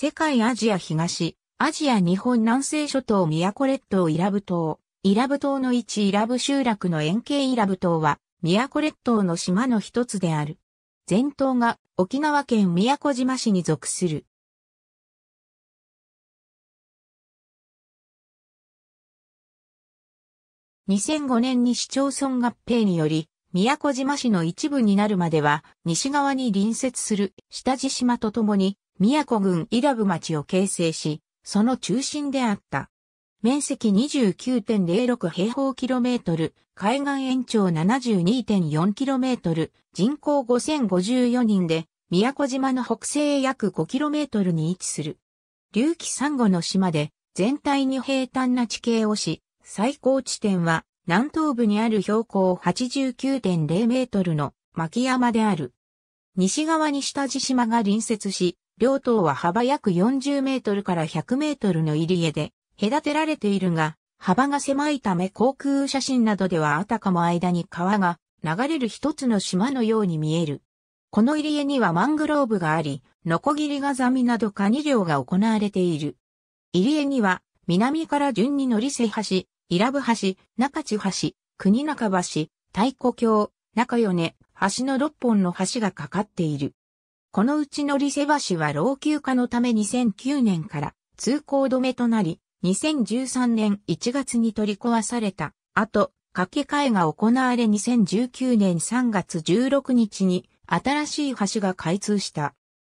世界アジア東、アジア日本南西諸島宮古列島イラブ島、イラブ島の位置ラブ集落の円形イラブ島は、宮古列島の島の一つである。全島が沖縄県宮古島市に属する。2005年に市町村合併により、宮古島市の一部になるまでは、西側に隣接する下地島とともに、宮古郡伊良部町を形成し、その中心であった。面積29.06平方キロメートル、海岸延長72.4キロメートル、人口5054人で、宮古島の北西約5キロメートルに位置する。隆起産後の島で、全体に平坦な地形をし、最高地点は南東部にある標高89.0メートルの巻山である。西側に下地島が隣接し、両島は幅約40メートルから100メートルの入り江で隔てられているが、幅が狭いため航空写真などではあたかも間に川が流れる一つの島のように見える。この入り江にはマングローブがあり、ノコギリガザミなどカニ漁が行われている。入り江には、南から順に乗り瀬橋、伊良部橋、中地橋、国中橋、太古橋、中米、橋の6本の橋がかかっている。このうちのリセ橋は老朽化のため2009年から通行止めとなり、2013年1月に取り壊された後、掛け替えが行われ2019年3月16日に新しい橋が開通した。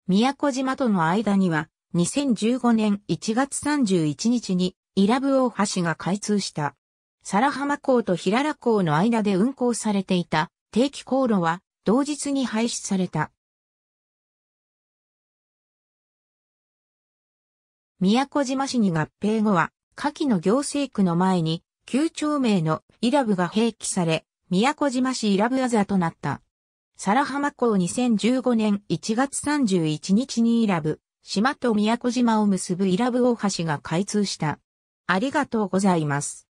宮古島との間には2015年1月31日に伊良部大橋が開通した。皿浜港と平良港の間で運行されていた定期航路は同日に廃止された。宮古島市に合併後は、下記の行政区の前に、旧町名の伊良部が併記され、宮古島市伊良部あざとなった。皿浜港2015年1月31日に伊良部、島と宮古島を結ぶ伊良部大橋が開通した。ありがとうございます。